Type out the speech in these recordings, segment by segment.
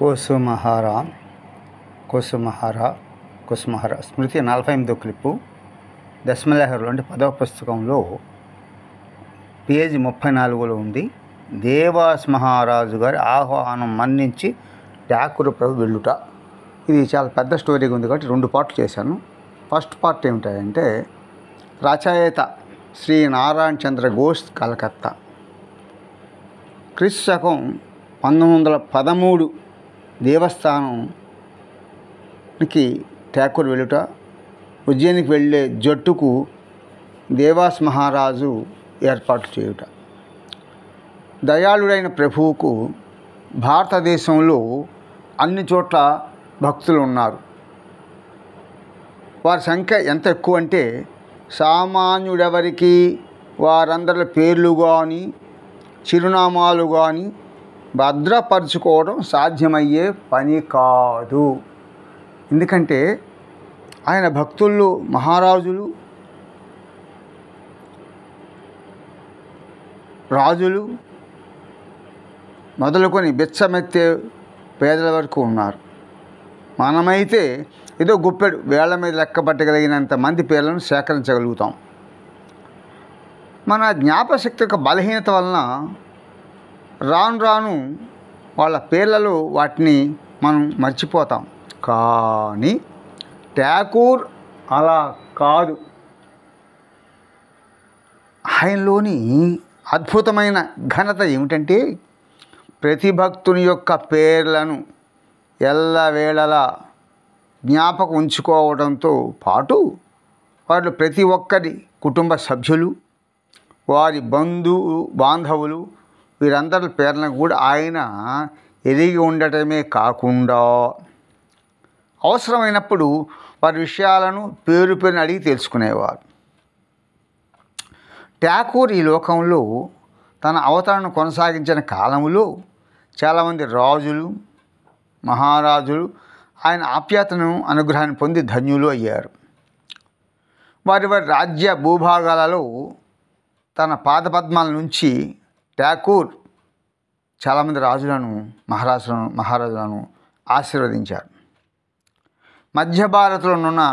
కోసుమహారా కోసుమహారా కుసుమహార స్మృతి నలభై ఎనిమిదో క్లిప్పు దశమలహరులు అంటే పదవ పుస్తకంలో పేజీ ముప్పై నాలుగులో ఉంది దేవాస్ మహారాజు గారి ఆహ్వానం మన్నించి ఠాకూరు ప్రభు వెళ్ళుట ఇది చాలా పెద్ద స్టోరీగా ఉంది కాబట్టి రెండు పార్ట్లు చేశాను ఫస్ట్ పార్ట్ ఏమిటంటే రచయిత శ్రీ నారాయణ చంద్ర ఘోష్ కలకత్తా క్రిస్తకం పంతొమ్మిది వందల పదమూడు దేవస్థానంకి ఠాకూర్ వెళ్ళుట ఉజ్జయినికి వెళ్ళే జట్టుకు దేవాస్ మహారాజు ఏర్పాటు చేయుట దయాళుడైన ప్రభువుకు భారతదేశంలో అన్ని చోట్ల భక్తులు ఉన్నారు వారి సంఖ్య ఎంత ఎక్కువ అంటే సామాన్యుడెవరికి వారందరి పేర్లు కానీ చిరునామాలు కానీ భద్రపరుచుకోవడం సాధ్యమయ్యే పని కాదు ఎందుకంటే ఆయన భక్తుల్లో మహారాజులు రాజులు మొదలుకొని బిచ్చమెత్తే పేదల వరకు ఉన్నారు మనమైతే ఏదో గుప్పెడు వేళ్ల మీద లెక్కపట్టగలిగినంత మంది పేర్లను సేకరించగలుగుతాం మన జ్ఞాపశక్తి యొక్క బలహీనత వలన రాను రాను వాళ్ళ పేర్లలో వాటిని మనం మర్చిపోతాం కానీ ఠాకూర్ అలా కాదు ఆయనలోని అద్భుతమైన ఘనత ఏమిటంటే ప్రతి భక్తుని యొక్క పేర్లను ఎల్లవేళలా జ్ఞాపకం ఉంచుకోవడంతో పాటు వాళ్ళు ప్రతి ఒక్కరి కుటుంబ సభ్యులు వారి బంధువు బాంధవులు వీరందరి పేర్లను కూడా ఆయన ఎదిగి ఉండటమే కాకుండా అవసరమైనప్పుడు వారి విషయాలను పేరు పేరుని అడిగి తెలుసుకునేవారు ఠాకూర్ ఈ లోకంలో తన అవతరణను కొనసాగించిన కాలంలో చాలామంది రాజులు మహారాజులు ఆయన ఆప్యాతను అనుగ్రహాన్ని పొంది ధన్యులు అయ్యారు వారి వారి రాజ్య భూభాగాలలో తన పాదపద్మాల నుంచి ఠాకూర్ చాలామంది రాజులను మహారాజులను మహారాజులను ఆశీర్వదించారు మధ్య భారత్లోనున్న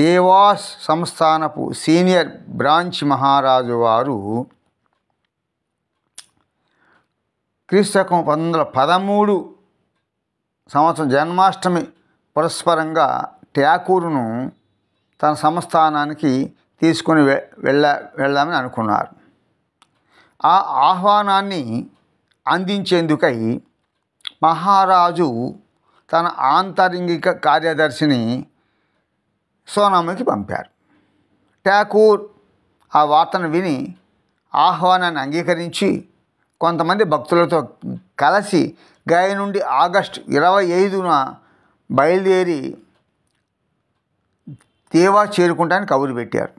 దేవాస్ సంస్థానపు సీనియర్ బ్రాంచ్ మహారాజు వారు క్రీస్తకం పంతొమ్మిది వందల పదమూడు సంవత్సరం జన్మాష్టమి పురస్పరంగా ఠాకూర్ను తన సంస్థానానికి తీసుకుని వెళ్ళ వెళ్దామని అనుకున్నారు ఆ ఆహ్వానాన్ని అందించేందుకై మహారాజు తన ఆంతరింగిక కార్యదర్శిని సోనామికి పంపారు ఠాకూర్ ఆ వార్తను విని ఆహ్వానాన్ని అంగీకరించి కొంతమంది భక్తులతో కలిసి గయ నుండి ఆగస్టు ఇరవై ఐదున బయలుదేరి దేవా చేరుకుంటానికి కబురు పెట్టారు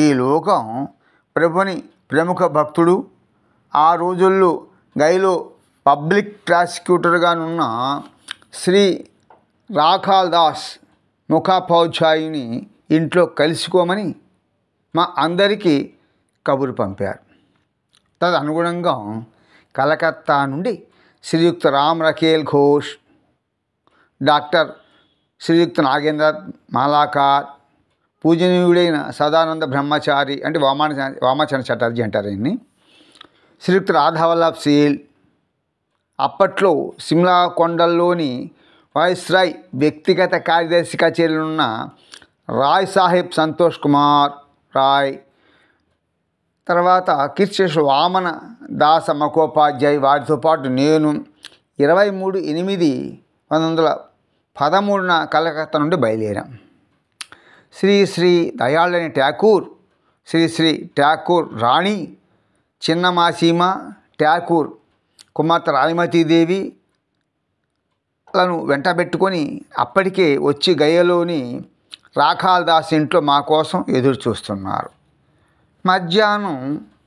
ఈ లోకం ప్రభుని ప్రముఖ భక్తుడు ఆ రోజుల్లో గైలో పబ్లిక్ ప్రాసిక్యూటర్గానున్న శ్రీ రాఖాల్ దాస్ ముఖాపౌఛాయిని ఇంట్లో కలుసుకోమని మా అందరికీ కబురు పంపారు తదనుగుణంగా కలకత్తా నుండి శ్రీయుక్త రామ్ రఖేల్ ఘోష్ డాక్టర్ శ్రీయుక్త నాగేంద్ర మాలాకార్ పూజనీయుడైన సదానంద బ్రహ్మచారి అంటే వామాన వామాచరణ చటర్జీ అంటారు ఆయన్ని శ్రీయుక్త రాధావల్లభ్ సీల్ అప్పట్లో సిమ్లా కొండల్లోని వాయిస్రాయ్ వ్యక్తిగత కార్యదర్శి కచేరీలున్న రాయ్ సాహెబ్ సంతోష్ కుమార్ రాయ్ తర్వాత కిర్చేష్ వామన దాస మఖోపాధ్యాయ్ వారితో పాటు నేను ఇరవై మూడు ఎనిమిది పంతొమ్మిది వందల పదమూడున కలకత్తా నుండి బయలుదేరాం శ్రీ శ్రీ దయాళని ఠాకూర్ శ్రీ శ్రీ ఠాకూర్ రాణి చిన్న మాసీమ ఠాకూర్ కుమార్తె రాయమతీదేవి లను వెంటబెట్టుకొని అప్పటికే వచ్చి గయలోని రాఖాల్దాస్ ఇంట్లో మా కోసం ఎదురు చూస్తున్నారు మధ్యాహ్నం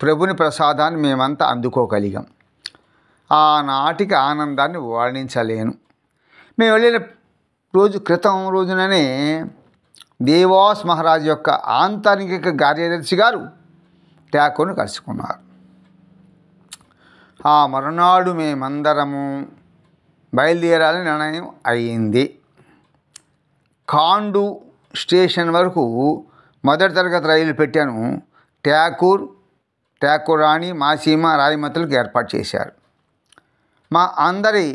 ప్రభుని ప్రసాదాన్ని మేమంతా అందుకోగలిగాం ఆనాటికి ఆనందాన్ని వర్ణించలేను మేము వెళ్ళిన రోజు క్రితం రోజుననే దేవాస్ మహారాజ్ యొక్క ఆంతరిక కార్యదర్శి గారు ట్యాకోను కలుసుకున్నారు ఆ మరునాడు మేమందరము బయలుదేరాలని నిర్ణయం అయ్యింది కాండు స్టేషన్ వరకు మొదటి తరగతి రైలు పెట్టాను ట్యాకూర్ రాణి మాసీమ రాయమతులకు ఏర్పాటు చేశారు మా అందరి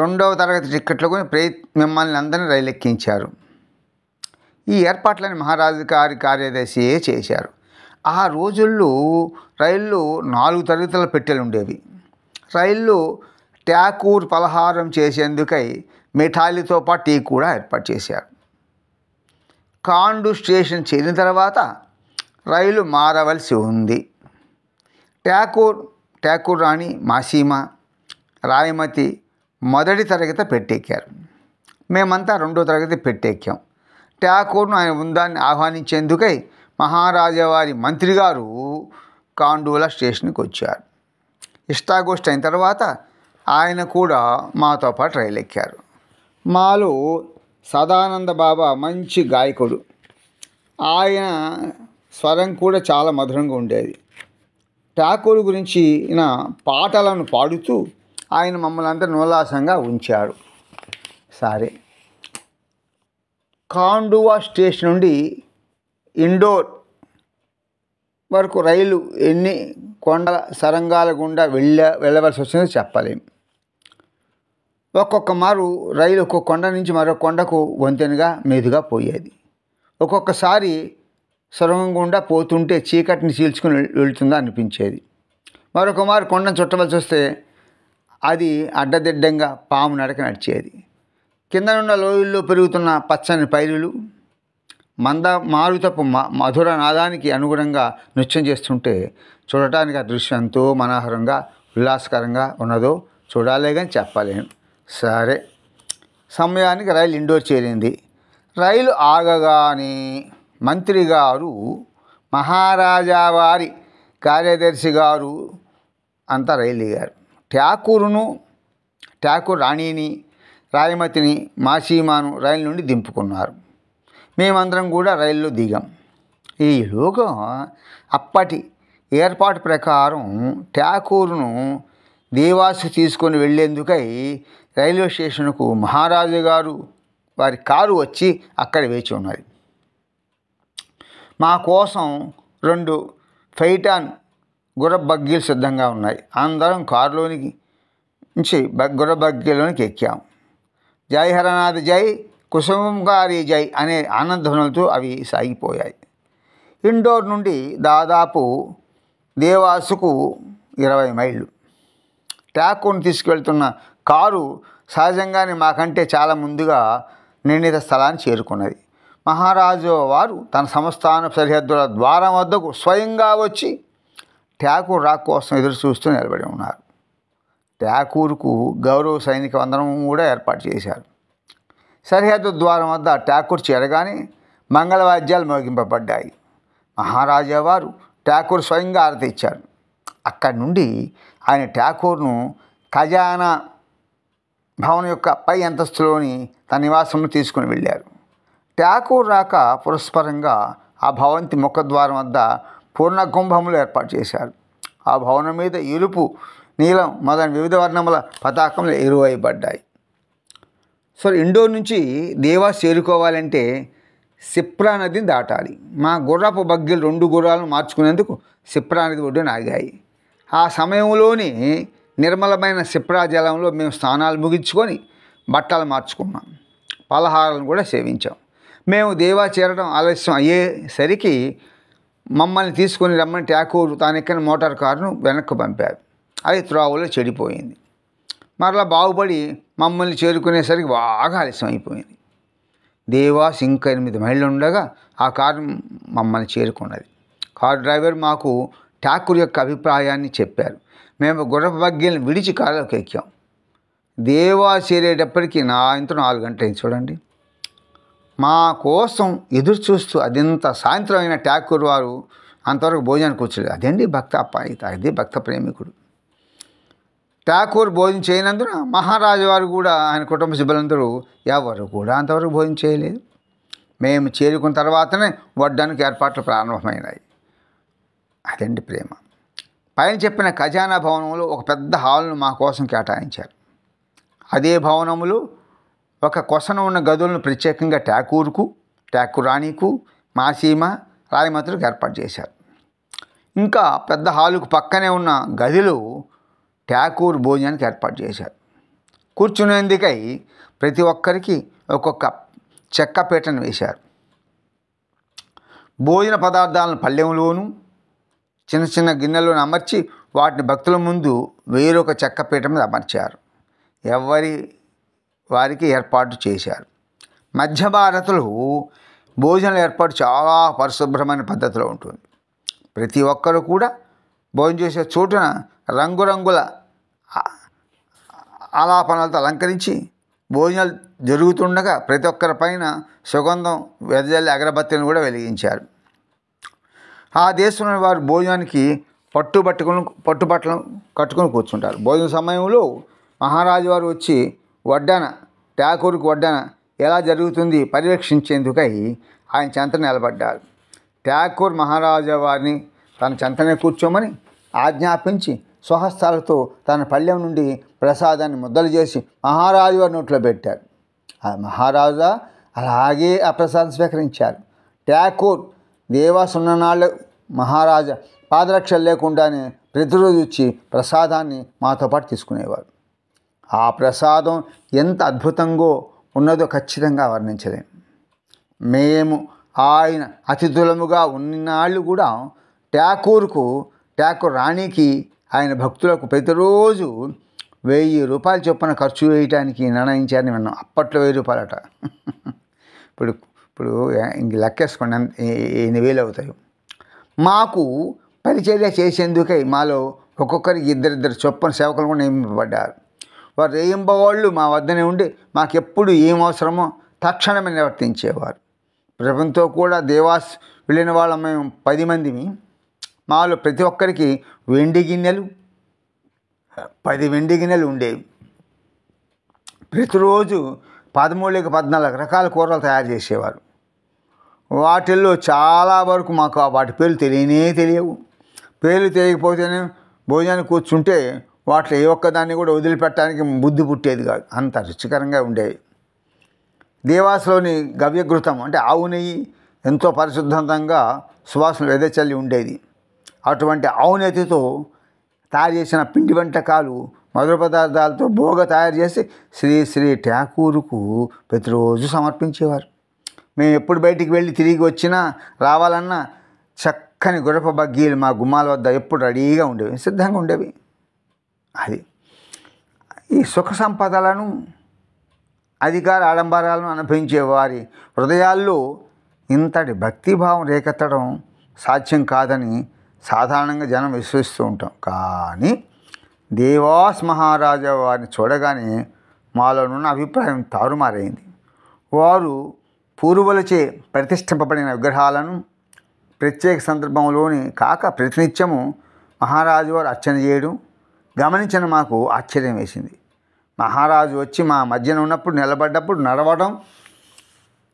రెండవ తరగతి టిక్కెట్లు కొని ప్రయ మిమ్మల్ని అందరినీ రైలు ఎక్కించారు ఈ ఏర్పాట్లని మహారాజు గారి కార్యదర్శియే చేశారు ఆ రోజుల్లో రైళ్ళు నాలుగు తరగతుల పెట్టెలు ఉండేవి రైళ్ళు ట్యాకూర్ పలహారం చేసేందుకై మిఠాయిలతో పాటు టీ కూడా ఏర్పాటు చేశారు కాండు స్టేషన్ చేరిన తర్వాత రైలు మారవలసి ఉంది ట్యాకూర్ ట్యాకూర్ రాణి మాసీమ రాయమతి మొదటి తరగతి పెట్టెక్కారు మేమంతా రెండో తరగతి పెట్టెక్కాం ట్యాకూర్ను ఆయన బృందాన్ని ఆహ్వానించేందుకై మహారాజావారి మంత్రి గారు కాండూల స్టేషన్కి వచ్చారు ఇష్టాగోష్ఠి అయిన తర్వాత ఆయన కూడా మాతో పాటు రైలు ఎక్కారు మాలో సదానంద బాబా మంచి గాయకుడు ఆయన స్వరం కూడా చాలా మధురంగా ఉండేది ఠాకూర్ గురించి నా పాటలను పాడుతూ ఆయన మమ్మల్ని అందరూ ఉల్లాసంగా ఉంచాడు సరే కాండువా స్టేషన్ నుండి ఇండోర్ వరకు రైలు ఎన్ని కొండల సరంగాల గుండా వెళ్ళ వెళ్ళవలసి వచ్చిందో చెప్పలేము ఒక్కొక్క మారు రైలు ఒక్కొక్క కొండ నుంచి మరో కొండకు వంతెనగా మీదుగా పోయేది ఒక్కొక్కసారి సొరంగం గుండా పోతుంటే చీకటిని చీల్చుకుని వెళుతుందా అనిపించేది మరొక మారు కొండను చుట్టవలసి వస్తే అది అడ్డదిడ్డంగా పాము నడక నడిచేది కిందనున్న లోయల్లో పెరుగుతున్న పచ్చని పైరులు మంద మారుతపు మధుర నాదానికి అనుగుణంగా నృత్యం చేస్తుంటే చూడటానికి ఆ దృశ్యం ఎంతో మనోహరంగా ఉల్లాసకరంగా ఉన్నదో చూడాలే కానీ చెప్పలేను సరే సమయానికి రైలు ఇండోర్ చేరింది రైలు ఆగగానే మంత్రి గారు మహారాజా వారి కార్యదర్శి గారు అంతా రైలు దిగారు ఠాకూరును ఠాకూర్ రాణిని రాయమతిని మాసీమాను రైలు నుండి దింపుకున్నారు మేమందరం కూడా రైల్లో దిగాం ఈ లోగా అప్పటి ఏర్పాటు ప్రకారం ఠాకూర్ను దేవాసు తీసుకొని వెళ్లేందుకై రైల్వే స్టేషన్కు మహారాజు గారు వారి కారు వచ్చి అక్కడ వేచి ఉన్నది మా కోసం రెండు ఫైటాన్ గుర్ర బగ్గీలు సిద్ధంగా ఉన్నాయి అందరం కారులోనికి నుంచి గుర్ర బగ్గీలోనికి ఎక్కాం జై హరనాథ్ జై కుసుమంగారి జై అనే ఆనందధ్వనులతో అవి సాగిపోయాయి ఇండోర్ నుండి దాదాపు దేవాసుకు ఇరవై మైళ్ళు ట్యాకోను తీసుకువెళ్తున్న కారు సహజంగానే మాకంటే చాలా ముందుగా నిర్ణీత స్థలాన్ని చేరుకున్నది మహారాజు వారు తన సంస్థాన సరిహద్దుల ద్వారం వద్దకు స్వయంగా వచ్చి ట్యాకూర్ రాక్ కోసం ఎదురు చూస్తూ నిలబడి ఉన్నారు ట్యాకూర్కు గౌరవ సైనిక వందనం కూడా ఏర్పాటు చేశారు సరిహద్దు ద్వారం వద్ద ఠాకూర్ చేరగానే మంగళవాద్యాలు మోగింపబడ్డాయి మహారాజా వారు ఠాకూర్ స్వయంగా ఆరతి ఇచ్చారు అక్కడి నుండి ఆయన ఠాకూర్ను ఖజానా భవన్ యొక్క పై అంతస్తులోని తన నివాసంలో తీసుకుని వెళ్ళారు ఠాకూర్ రాక పురస్పరంగా ఆ భవంతి ద్వారం వద్ద పూర్ణ కుంభములు ఏర్పాటు చేశారు ఆ భవనం మీద ఎరుపు నీలం మొదలైన వివిధ వర్ణముల పతాకములు ఎరువైబడ్డాయి సో ఇండోర్ నుంచి దేవాస్ చేరుకోవాలంటే సిప్రా నదిని దాటాలి మా గుర్రపు బగ్గెలు రెండు గుర్రాలను మార్చుకునేందుకు సిప్రా నది ఒడ్డున ఆగాయి ఆ సమయంలోనే నిర్మలమైన సిప్రా జలంలో మేము స్నానాలు ముగించుకొని బట్టలు మార్చుకున్నాం పలహారాలను కూడా సేవించాం మేము దేవా చేరడం ఆలస్యం అయ్యేసరికి మమ్మల్ని తీసుకొని రమ్మని ట్యాకూరు తానెక్కిన మోటార్ కారును వెనక్కు పంపారు అది త్రోవలో చెడిపోయింది మరలా బాగుపడి మమ్మల్ని చేరుకునేసరికి బాగా ఆలస్యం అయిపోయింది దేవాస్ ఇంకా ఎనిమిది మైళ్ళు ఉండగా ఆ కారు మమ్మల్ని చేరుకున్నది కారు డ్రైవర్ మాకు ఠాకూర్ యొక్క అభిప్రాయాన్ని చెప్పారు మేము గుర్రపు బగ్గీలను విడిచి కారులోకి ఎక్కాం దేవా చేరేటప్పటికి నా ఇంత నాలుగు గంటలు చూడండి మా కోసం ఎదురు చూస్తూ అదింత సాయంత్రం అయిన ఠాకూర్ వారు అంతవరకు భోజనానికి వచ్చాడు అదండి భక్త అప్పాయిత అదే భక్త ప్రేమికుడు ఠాకూర్ భోజనం చేయనందున మహారాజు వారు కూడా ఆయన కుటుంబ సభ్యులందరూ ఎవరు కూడా అంతవరకు భోజనం చేయలేదు మేము చేరుకున్న తర్వాతనే వడ్డానికి ఏర్పాట్లు ప్రారంభమైనాయి అదండి ప్రేమ పైన చెప్పిన ఖజానా భవనంలో ఒక పెద్ద హాల్ను మా కోసం కేటాయించారు అదే భవనములు ఒక కొసన ఉన్న గదులను ప్రత్యేకంగా ఠాకూర్కు రాణికు మాసీమ రాయమతులకు ఏర్పాటు చేశారు ఇంకా పెద్ద హాలుకు పక్కనే ఉన్న గదిలో ఠాకూర్ భోజనానికి ఏర్పాటు చేశారు కూర్చునేందుకై ప్రతి ఒక్కరికి ఒక్కొక్క చెక్క పీటను వేశారు భోజన పదార్థాలను పళ్ళెంలోనూ చిన్న చిన్న గిన్నెలను అమర్చి వాటిని భక్తుల ముందు వేరొక చెక్క పీట మీద అమర్చారు ఎవరి వారికి ఏర్పాటు చేశారు మధ్య భారతలు భోజనాల ఏర్పాటు చాలా పరిశుభ్రమైన పద్ధతిలో ఉంటుంది ప్రతి ఒక్కరు కూడా భోజనం చేసే చోటున రంగురంగుల ఆలాపనలతో అలంకరించి భోజనాలు జరుగుతుండగా ప్రతి ఒక్కరి పైన సుగంధం వెదజల్లి అగరబత్తిని కూడా వెలిగించారు ఆ దేశంలోని వారు భోజనానికి పట్టు పట్టుకుని పట్టుబట్టలు కట్టుకుని కూర్చుంటారు భోజన సమయంలో మహారాజు వారు వచ్చి వడ్డాన ఠాకూర్కి వడ్డాన ఎలా జరుగుతుంది పరిరక్షించేందుకై ఆయన చెంత నిలబడ్డారు ఠాకూర్ మహారాజా వారిని తన చెంతనే కూర్చోమని ఆజ్ఞాపించి స్వహస్తాలతో తన పళ్ళెం నుండి ప్రసాదాన్ని ముద్దలు చేసి మహారాజు వారి నోట్లో పెట్టారు ఆ మహారాజా అలాగే ఆ ప్రసాదం స్వీకరించారు ట్యాకూర్ దేవా సున్ననాళ్ళు మహారాజా పాదరక్షలు లేకుండానే ప్రతిరోజు ఇచ్చి ప్రసాదాన్ని మాతో పాటు తీసుకునేవారు ఆ ప్రసాదం ఎంత అద్భుతంగా ఉన్నదో ఖచ్చితంగా వర్ణించలేము మేము ఆయన అతిథులముగా ఉన్నాళ్ళు కూడా ఠాకూర్కు ఠాకూర్ రాణికి ఆయన భక్తులకు ప్రతిరోజు వెయ్యి రూపాయలు చొప్పున ఖర్చు వేయటానికి నిర్ణయించారని విన్నాం అప్పట్లో వెయ్యి రూపాయలట ఇప్పుడు ఇప్పుడు ఇంక లెక్కేసుకోండి ఎన్ని వేలు అవుతాయి మాకు పరిచర్య చేసేందుకై మాలో ఒక్కొక్కరికి ఇద్దరిద్దరు చొప్పున సేవకులు కూడా నియమింపబడ్డారు వారు రేయింపవాళ్ళు మా వద్దనే ఉండి మాకెప్పుడు ఏం అవసరమో తక్షణమే నిర్వర్తించేవారు ప్రభుత్వం కూడా దేవాస్ వెళ్ళిన వాళ్ళ మేము పది మందిమి మాలో ప్రతి ఒక్కరికి వెండి గిన్నెలు పది వెండి గిన్నెలు ఉండేవి ప్రతిరోజు పదమూడుకి పద్నాలుగు రకాల కూరలు తయారు చేసేవారు వాటిల్లో చాలా వరకు మాకు వాటి పేర్లు తెలియనే తెలియవు పేర్లు తెలియకపోతేనే భోజనం కూర్చుంటే వాటిలో ఏ ఒక్కదాన్ని కూడా వదిలిపెట్టడానికి బుద్ధి పుట్టేది కాదు అంత రుచికరంగా ఉండేవి దేవాసులోని గవ్యగృతం అంటే ఆవు నెయ్యి ఎంతో పరిశుద్ధంగా సువాసన వెదచల్లి ఉండేది అటువంటి అవునతితో తయారు చేసిన పిండి వంటకాలు మధుర పదార్థాలతో బోగ తయారు చేసి శ్రీ శ్రీ ఠాకూరుకు ప్రతిరోజు సమర్పించేవారు మేము ఎప్పుడు బయటికి వెళ్ళి తిరిగి వచ్చినా రావాలన్నా చక్కని గురప బగ్గీలు మా గుమ్మాల వద్ద ఎప్పుడు రెడీగా ఉండేవి సిద్ధంగా ఉండేవి అది ఈ సుఖ సంపదలను అధికార ఆడంబరాలను అనుభవించే వారి హృదయాల్లో ఇంతటి భక్తిభావం రేకెత్తడం సాధ్యం కాదని సాధారణంగా జనం విశ్వసిస్తూ ఉంటాం కానీ దేవాస్ మహారాజా వారిని చూడగానే మాలోనున్న అభిప్రాయం తారుమారైంది వారు పూర్వులచే ప్రతిష్ఠింపబడిన విగ్రహాలను ప్రత్యేక సందర్భంలోని కాక ప్రతినిత్యము మహారాజు వారు అర్చన చేయడం గమనించిన మాకు ఆశ్చర్యం వేసింది మహారాజు వచ్చి మా మధ్యన ఉన్నప్పుడు నిలబడ్డప్పుడు నడవడం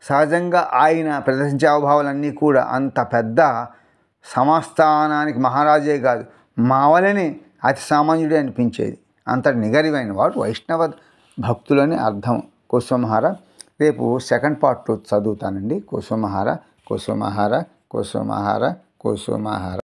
సహజంగా ఆయన ప్రదర్శించే అవభావాలన్నీ కూడా అంత పెద్ద సమస్థానానికి మహారాజే కాదు మావలని అతి సామాన్యుడే అనిపించేది అంతటి నిగరివైన వాడు వైష్ణవ భక్తులని అర్థం కుసుమహార రేపు సెకండ్ పార్ట్లో చదువుతానండి కుసుమహార కుసుమహార కుసుమహార కుసుమహార